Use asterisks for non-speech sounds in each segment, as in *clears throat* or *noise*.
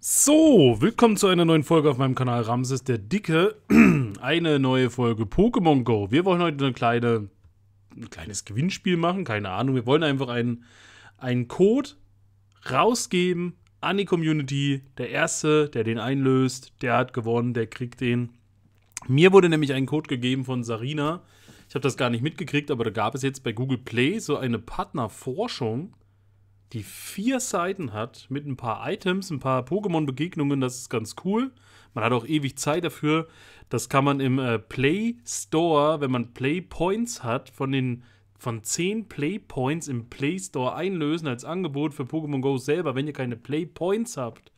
So, willkommen zu einer neuen Folge auf meinem Kanal Ramses der Dicke. *clears throat* eine neue Folge Pokémon Go. Wir wollen heute eine kleine, ein kleines Gewinnspiel machen, keine Ahnung. Wir wollen einfach einen, einen Code rausgeben an die Community. Der Erste, der den einlöst, der hat gewonnen, der kriegt den. Mir wurde nämlich ein Code gegeben von Sarina. Ich habe das gar nicht mitgekriegt, aber da gab es jetzt bei Google Play so eine Partnerforschung die vier Seiten hat mit ein paar Items, ein paar Pokémon-Begegnungen. Das ist ganz cool. Man hat auch ewig Zeit dafür. Das kann man im äh, Play Store, wenn man Play Points hat, von den von 10 Play Points im Play Store einlösen als Angebot für Pokémon Go selber, wenn ihr keine Play Points habt.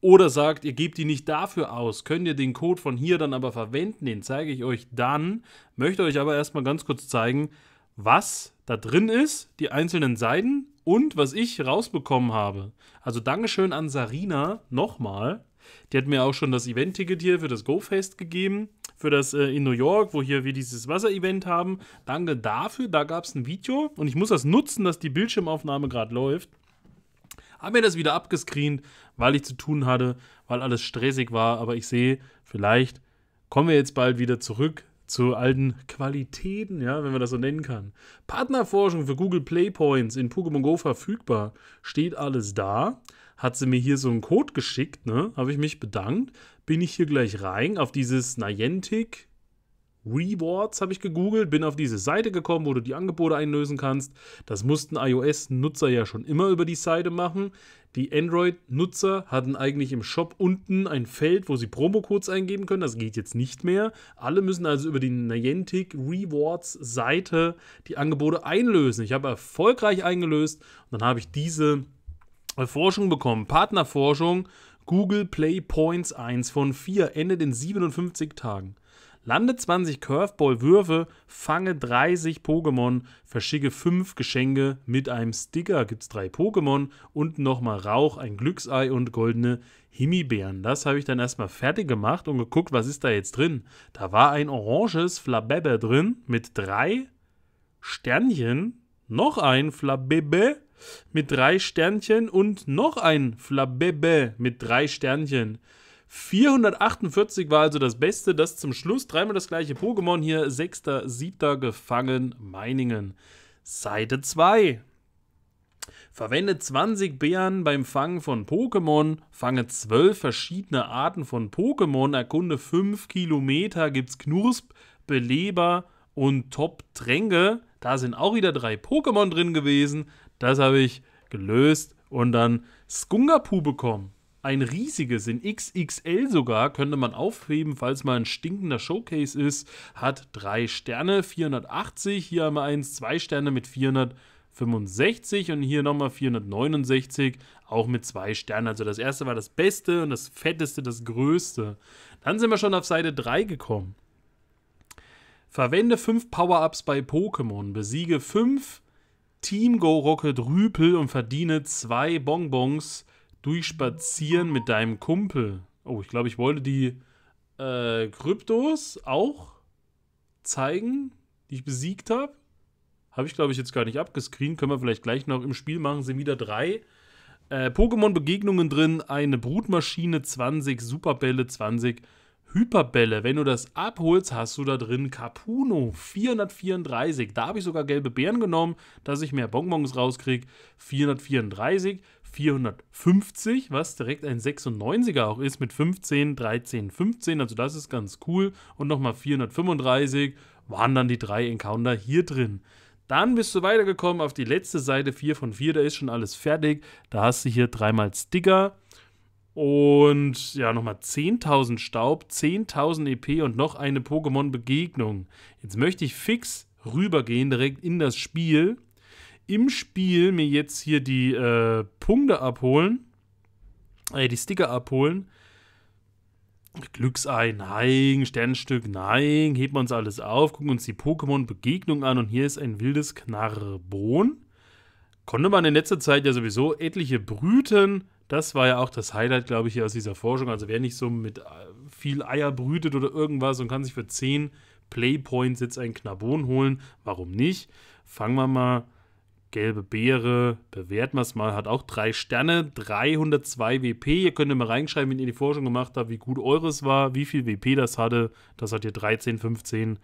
Oder sagt, ihr gebt die nicht dafür aus, könnt ihr den Code von hier dann aber verwenden, den zeige ich euch dann. Möchte euch aber erstmal ganz kurz zeigen, was da drin ist, die einzelnen Seiten und was ich rausbekommen habe, also Dankeschön an Sarina nochmal. Die hat mir auch schon das Event-Ticket hier für das Go-Fest gegeben, für das äh, in New York, wo hier wir dieses Wasser-Event haben. Danke dafür, da gab es ein Video und ich muss das nutzen, dass die Bildschirmaufnahme gerade läuft. Hab mir das wieder abgescreent, weil ich zu tun hatte, weil alles stressig war, aber ich sehe, vielleicht kommen wir jetzt bald wieder zurück zu alten Qualitäten, ja, wenn man das so nennen kann. Partnerforschung für Google Play Points in Pokémon Go verfügbar. Steht alles da. Hat sie mir hier so einen Code geschickt, ne? Habe ich mich bedankt. Bin ich hier gleich rein auf dieses Niantic Rewards habe ich gegoogelt, bin auf diese Seite gekommen, wo du die Angebote einlösen kannst. Das mussten iOS-Nutzer ja schon immer über die Seite machen. Die Android-Nutzer hatten eigentlich im Shop unten ein Feld, wo sie Promocodes eingeben können. Das geht jetzt nicht mehr. Alle müssen also über die Niantic Rewards-Seite die Angebote einlösen. Ich habe erfolgreich eingelöst und dann habe ich diese Forschung bekommen, Partnerforschung. Google Play Points 1 von 4 endet in 57 Tagen. Lande 20 Curveball-Würfe, fange 30 Pokémon, verschicke 5 Geschenke. Mit einem Sticker gibt es 3 Pokémon und nochmal Rauch, ein Glücksei und goldene Himbeeren. Das habe ich dann erstmal fertig gemacht und geguckt, was ist da jetzt drin. Da war ein oranges Flabebe drin mit 3 Sternchen, noch ein Flabebe mit 3 Sternchen und noch ein Flabebe mit 3 Sternchen. 448 war also das Beste, das zum Schluss dreimal das gleiche Pokémon hier, sechster, siebter gefangen, Meiningen. Seite 2. Verwende 20 Bären beim Fangen von Pokémon, fange 12 verschiedene Arten von Pokémon, erkunde 5 Kilometer, gibt's Knusp, Beleber und Top-Tränke. Da sind auch wieder drei Pokémon drin gewesen. Das habe ich gelöst und dann Skungapu bekommen ein riesiges, in XXL sogar, könnte man aufheben, falls mal ein stinkender Showcase ist, hat drei Sterne, 480, hier haben wir eins, zwei Sterne mit 465 und hier nochmal 469, auch mit zwei Sternen. Also das erste war das Beste und das Fetteste, das Größte. Dann sind wir schon auf Seite 3 gekommen. Verwende 5 Power-Ups bei Pokémon, besiege 5 Team Go Rocket Rüpel und verdiene 2 Bonbons durchspazieren mit deinem Kumpel. Oh, ich glaube, ich wollte die äh, Kryptos auch zeigen, die ich besiegt habe. Habe ich, glaube ich, jetzt gar nicht abgescreent. Können wir vielleicht gleich noch im Spiel machen. Sind wieder drei. Äh, Pokémon-Begegnungen drin. Eine Brutmaschine 20, Superbälle 20, Hyperbälle. Wenn du das abholst, hast du da drin Capuno 434. Da habe ich sogar gelbe Beeren genommen, dass ich mehr Bonbons rauskriege. 434. 450, was direkt ein 96er auch ist mit 15, 13, 15. Also das ist ganz cool. Und nochmal 435 waren dann die drei Encounter hier drin. Dann bist du weitergekommen auf die letzte Seite 4 von 4, da ist schon alles fertig. Da hast du hier dreimal Sticker und ja, nochmal 10.000 Staub, 10.000 EP und noch eine Pokémon-Begegnung. Jetzt möchte ich fix rübergehen direkt in das Spiel im Spiel mir jetzt hier die äh, Punkte abholen, äh, die Sticker abholen. Glücksei, nein, Sternstück, nein, heben wir uns alles auf, gucken uns die Pokémon-Begegnung an und hier ist ein wildes Knarrebon. Konnte man in letzter Zeit ja sowieso etliche brüten. Das war ja auch das Highlight, glaube ich, hier aus dieser Forschung. Also wer nicht so mit äh, viel Eier brütet oder irgendwas und kann sich für 10 Playpoints jetzt einen Knabon holen, warum nicht? Fangen wir mal Gelbe Beere, bewerten wir es mal, hat auch drei Sterne, 302 WP. Ihr könnt mal reinschreiben, wenn ihr die Forschung gemacht habt, wie gut eures war, wie viel WP das hatte. Das hat ihr 13, 15,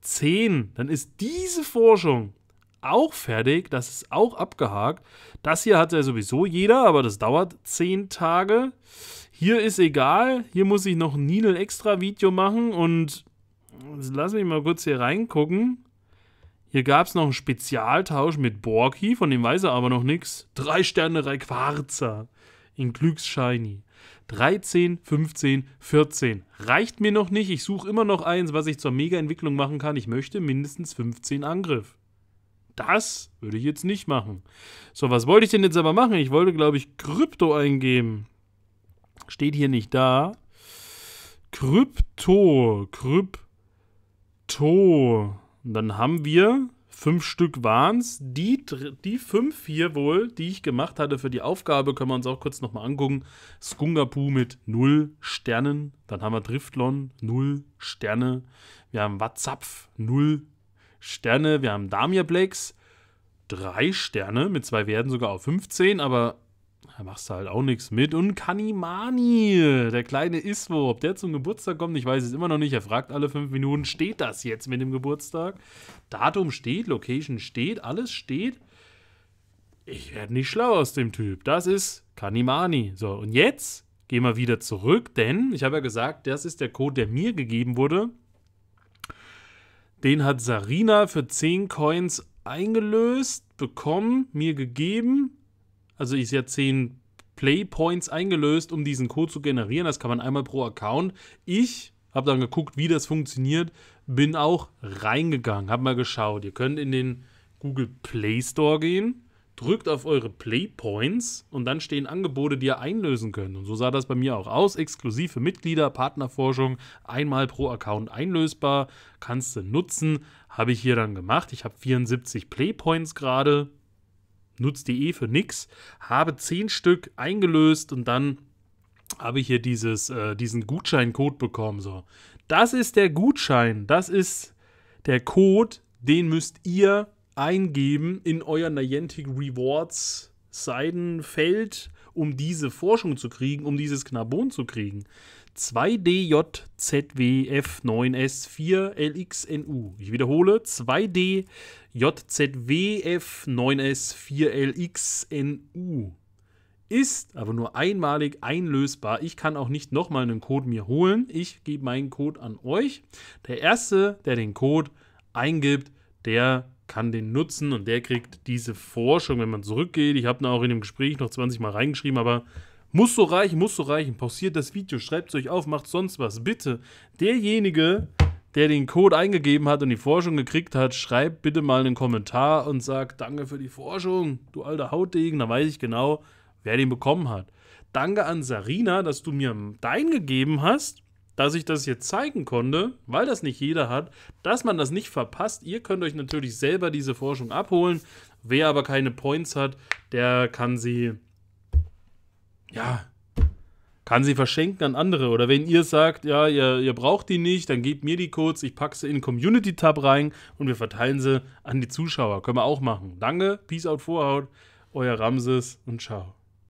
10. Dann ist diese Forschung auch fertig, das ist auch abgehakt. Das hier hat ja sowieso jeder, aber das dauert 10 Tage. Hier ist egal, hier muss ich noch ein Ninel extra Video machen und lass mich mal kurz hier reingucken. Hier gab es noch einen Spezialtausch mit Borki, von dem weiß er aber noch nichts. Drei Sterne Quarzer in Glücks 13, 15, 14. Reicht mir noch nicht. Ich suche immer noch eins, was ich zur Mega-Entwicklung machen kann. Ich möchte mindestens 15 Angriff. Das würde ich jetzt nicht machen. So, was wollte ich denn jetzt aber machen? Ich wollte, glaube ich, Krypto eingeben. Steht hier nicht da. Krypto. Krypto. Und dann haben wir fünf Stück Wahns. Die, die fünf hier wohl, die ich gemacht hatte für die Aufgabe, können wir uns auch kurz nochmal angucken. Skungapu mit null Sternen. Dann haben wir Driftlon, null Sterne. Wir haben WhatsApp, null Sterne. Wir haben Damia Blakes, drei Sterne. Mit zwei Werten sogar auf 15, aber da machst du halt auch nichts mit. Und Kanimani, der kleine Iswo, ob der zum Geburtstag kommt, ich weiß es immer noch nicht. Er fragt alle fünf Minuten, steht das jetzt mit dem Geburtstag? Datum steht, Location steht, alles steht. Ich werde nicht schlau aus dem Typ. Das ist Kanimani. So, und jetzt gehen wir wieder zurück, denn ich habe ja gesagt, das ist der Code, der mir gegeben wurde. Den hat Sarina für 10 Coins eingelöst, bekommen, mir gegeben also ich ja 10 Playpoints eingelöst, um diesen Code zu generieren. Das kann man einmal pro Account. Ich habe dann geguckt, wie das funktioniert, bin auch reingegangen, habe mal geschaut. Ihr könnt in den Google Play Store gehen, drückt auf eure Playpoints und dann stehen Angebote, die ihr einlösen könnt. Und so sah das bei mir auch aus. Exklusive Mitglieder, Partnerforschung, einmal pro Account einlösbar, kannst du nutzen. Habe ich hier dann gemacht. Ich habe 74 Playpoints gerade nutzt für nix, habe 10 Stück eingelöst und dann habe ich hier dieses, äh, diesen Gutscheincode bekommen. So. Das ist der Gutschein, das ist der Code, den müsst ihr eingeben in euer Niantic Rewards Seidenfeld, um diese Forschung zu kriegen, um dieses Knabon zu kriegen. 2DJZWF9S4LXNU. Ich wiederhole, 2DJZWF9S4LXNU. Ist aber nur einmalig einlösbar. Ich kann auch nicht nochmal einen Code mir holen. Ich gebe meinen Code an euch. Der Erste, der den Code eingibt, der kann den nutzen und der kriegt diese Forschung, wenn man zurückgeht. Ich habe da auch in dem Gespräch noch 20 Mal reingeschrieben, aber muss so reichen, muss so reichen. Pausiert das Video, schreibt es euch auf, macht sonst was. Bitte, derjenige, der den Code eingegeben hat und die Forschung gekriegt hat, schreibt bitte mal einen Kommentar und sagt, danke für die Forschung, du alter Hautdegen, da weiß ich genau, wer den bekommen hat. Danke an Sarina, dass du mir dein gegeben hast, dass ich das jetzt zeigen konnte, weil das nicht jeder hat, dass man das nicht verpasst. Ihr könnt euch natürlich selber diese Forschung abholen. Wer aber keine Points hat, der kann sie ja, kann sie verschenken an andere. Oder wenn ihr sagt, ja, ihr, ihr braucht die nicht, dann gebt mir die Codes, ich packe sie in den Community-Tab rein und wir verteilen sie an die Zuschauer. Können wir auch machen. Danke, Peace out, Vorhaut, euer Ramses und ciao.